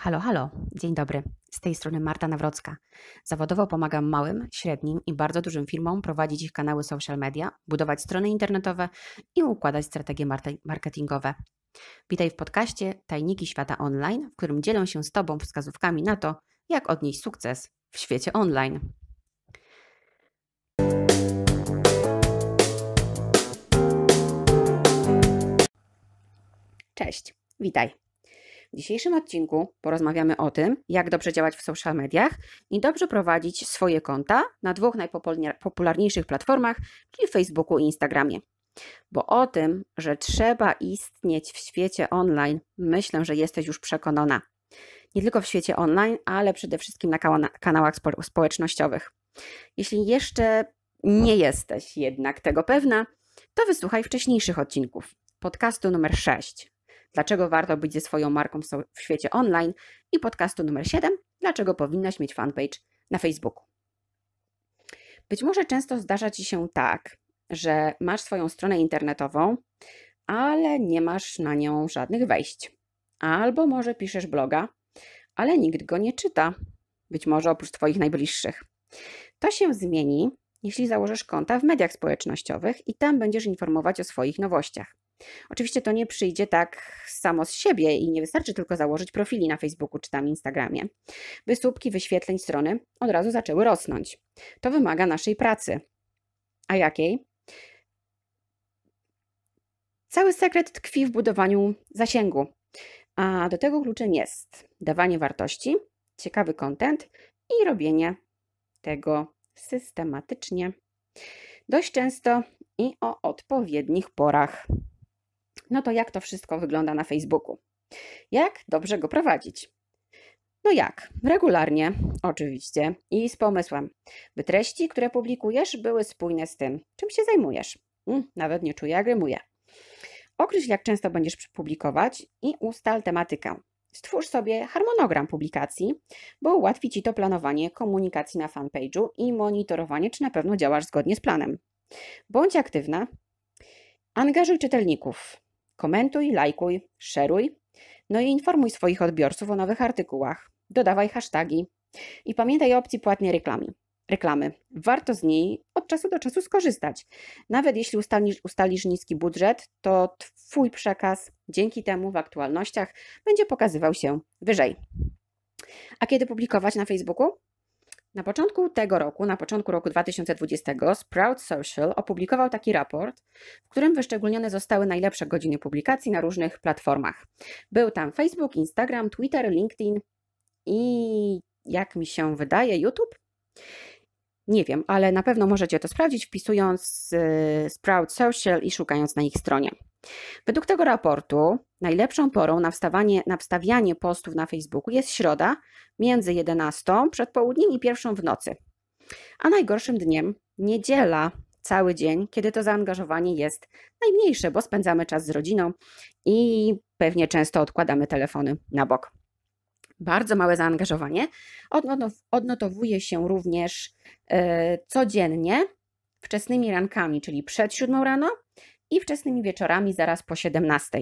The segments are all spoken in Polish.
Halo, halo, dzień dobry. Z tej strony Marta Nawrocka. Zawodowo pomagam małym, średnim i bardzo dużym firmom prowadzić ich kanały social media, budować strony internetowe i układać strategie marketingowe. Witaj w podcaście Tajniki Świata Online, w którym dzielę się z Tobą wskazówkami na to, jak odnieść sukces w świecie online. Cześć, witaj. W dzisiejszym odcinku porozmawiamy o tym, jak dobrze działać w social mediach i dobrze prowadzić swoje konta na dwóch najpopularniejszych platformach, czyli Facebooku i Instagramie. Bo o tym, że trzeba istnieć w świecie online, myślę, że jesteś już przekonana. Nie tylko w świecie online, ale przede wszystkim na kanałach społecznościowych. Jeśli jeszcze nie jesteś jednak tego pewna, to wysłuchaj wcześniejszych odcinków podcastu numer 6 dlaczego warto być ze swoją marką w świecie online i podcastu numer 7, dlaczego powinnaś mieć fanpage na Facebooku. Być może często zdarza Ci się tak, że masz swoją stronę internetową, ale nie masz na nią żadnych wejść. Albo może piszesz bloga, ale nikt go nie czyta, być może oprócz Twoich najbliższych. To się zmieni, jeśli założysz konta w mediach społecznościowych i tam będziesz informować o swoich nowościach. Oczywiście to nie przyjdzie tak samo z siebie i nie wystarczy tylko założyć profili na Facebooku czy tam Instagramie, by słupki wyświetleń strony od razu zaczęły rosnąć. To wymaga naszej pracy. A jakiej? Cały sekret tkwi w budowaniu zasięgu, a do tego kluczem jest dawanie wartości, ciekawy kontent i robienie tego systematycznie, dość często i o odpowiednich porach no to jak to wszystko wygląda na Facebooku? Jak dobrze go prowadzić? No jak? Regularnie, oczywiście, i z pomysłem, by treści, które publikujesz, były spójne z tym, czym się zajmujesz. Mm, nawet nie czuję, agrymuję. Określ, jak często będziesz publikować i ustal tematykę. Stwórz sobie harmonogram publikacji, bo ułatwi Ci to planowanie komunikacji na fanpage'u i monitorowanie, czy na pewno działasz zgodnie z planem. Bądź aktywna. Angażuj czytelników. Komentuj, lajkuj, szeruj. No i informuj swoich odbiorców o nowych artykułach. Dodawaj hasztagi. I pamiętaj o opcji płatnej reklamy. Reklamy. Warto z niej od czasu do czasu skorzystać. Nawet jeśli ustalisz, ustalisz niski budżet, to Twój przekaz dzięki temu w aktualnościach będzie pokazywał się wyżej. A kiedy publikować na Facebooku? Na początku tego roku, na początku roku 2020, Sprout Social opublikował taki raport, w którym wyszczególnione zostały najlepsze godziny publikacji na różnych platformach. Był tam Facebook, Instagram, Twitter, LinkedIn i jak mi się wydaje, YouTube. Nie wiem, ale na pewno możecie to sprawdzić wpisując y, Sprout Social i szukając na ich stronie. Według tego raportu najlepszą porą na, wstawanie, na wstawianie postów na Facebooku jest środa między 11 przed południem i pierwszą w nocy. A najgorszym dniem niedziela, cały dzień, kiedy to zaangażowanie jest najmniejsze, bo spędzamy czas z rodziną i pewnie często odkładamy telefony na bok bardzo małe zaangażowanie. Odnotowuje się również e, codziennie wczesnymi rankami, czyli przed siódmą rano i wczesnymi wieczorami zaraz po 17.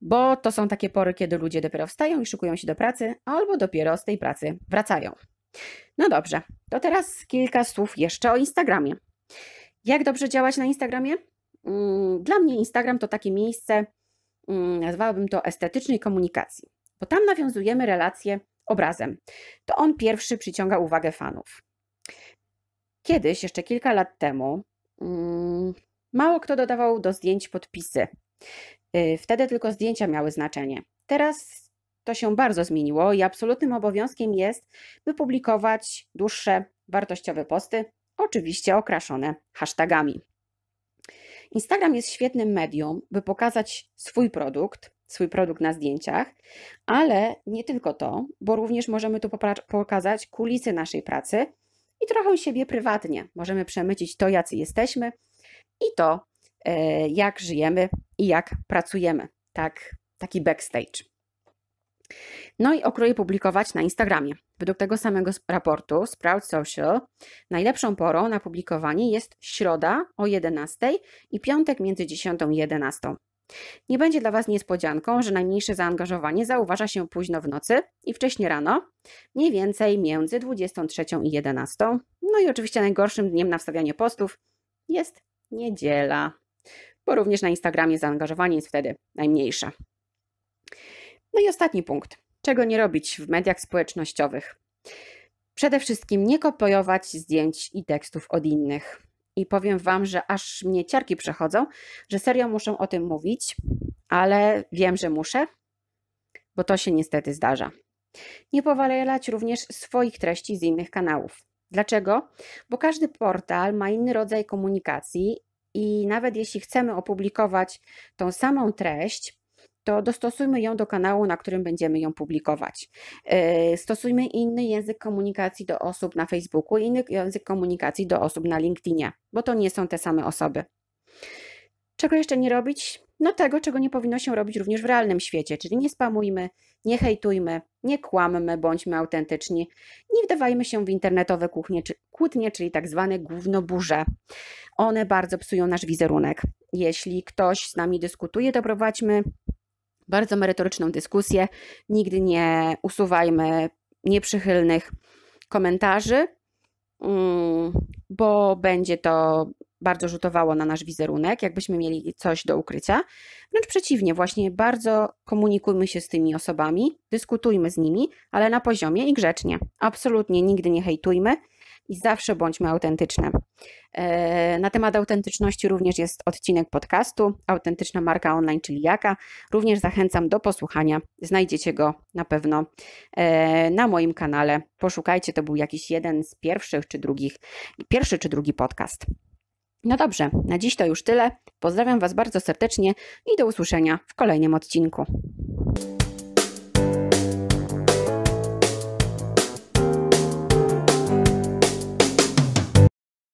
Bo to są takie pory, kiedy ludzie dopiero wstają i szykują się do pracy, albo dopiero z tej pracy wracają. No dobrze, to teraz kilka słów jeszcze o Instagramie. Jak dobrze działać na Instagramie? Mm, dla mnie Instagram to takie miejsce, mm, nazwałabym to estetycznej komunikacji bo tam nawiązujemy relacje obrazem. To on pierwszy przyciąga uwagę fanów. Kiedyś, jeszcze kilka lat temu, mm, mało kto dodawał do zdjęć podpisy. Y, wtedy tylko zdjęcia miały znaczenie. Teraz to się bardzo zmieniło i absolutnym obowiązkiem jest, by publikować dłuższe, wartościowe posty, oczywiście okraszone hashtagami. Instagram jest świetnym medium, by pokazać swój produkt, swój produkt na zdjęciach, ale nie tylko to, bo również możemy tu pokazać kulisy naszej pracy i trochę siebie prywatnie. Możemy przemycić to, jacy jesteśmy i to, e, jak żyjemy i jak pracujemy. Tak, taki backstage. No i okroje publikować na Instagramie. Według tego samego raportu Sprout Social najlepszą porą na publikowanie jest środa o 11 i piątek między 10 i 11. Nie będzie dla Was niespodzianką, że najmniejsze zaangażowanie zauważa się późno w nocy i wcześnie rano, mniej więcej między 23 i 11. No i oczywiście najgorszym dniem na wstawianie postów jest niedziela, bo również na Instagramie zaangażowanie jest wtedy najmniejsze. No i ostatni punkt. Czego nie robić w mediach społecznościowych? Przede wszystkim nie kopiować zdjęć i tekstów od innych i powiem Wam, że aż mnie ciarki przechodzą, że serio muszę o tym mówić, ale wiem, że muszę, bo to się niestety zdarza. Nie powalać również swoich treści z innych kanałów. Dlaczego? Bo każdy portal ma inny rodzaj komunikacji i nawet jeśli chcemy opublikować tą samą treść, to dostosujmy ją do kanału, na którym będziemy ją publikować. Yy, stosujmy inny język komunikacji do osób na Facebooku, inny język komunikacji do osób na LinkedInie, bo to nie są te same osoby. Czego jeszcze nie robić? No tego, czego nie powinno się robić również w realnym świecie, czyli nie spamujmy, nie hejtujmy, nie kłammy, bądźmy autentyczni, nie wdawajmy się w internetowe kuchnie, czy, kłótnie, czyli tak zwane głównoburze. One bardzo psują nasz wizerunek. Jeśli ktoś z nami dyskutuje, to prowadźmy bardzo merytoryczną dyskusję. Nigdy nie usuwajmy nieprzychylnych komentarzy, mm, bo będzie to bardzo rzutowało na nasz wizerunek, jakbyśmy mieli coś do ukrycia. Wręcz przeciwnie, właśnie bardzo komunikujmy się z tymi osobami, dyskutujmy z nimi, ale na poziomie i grzecznie. Absolutnie nigdy nie hejtujmy, i zawsze bądźmy autentyczne. E, na temat autentyczności również jest odcinek podcastu Autentyczna marka online, czyli jaka. Również zachęcam do posłuchania. Znajdziecie go na pewno e, na moim kanale. Poszukajcie, to był jakiś jeden z pierwszych czy drugich, pierwszy czy drugi podcast. No dobrze, na dziś to już tyle. Pozdrawiam Was bardzo serdecznie i do usłyszenia w kolejnym odcinku.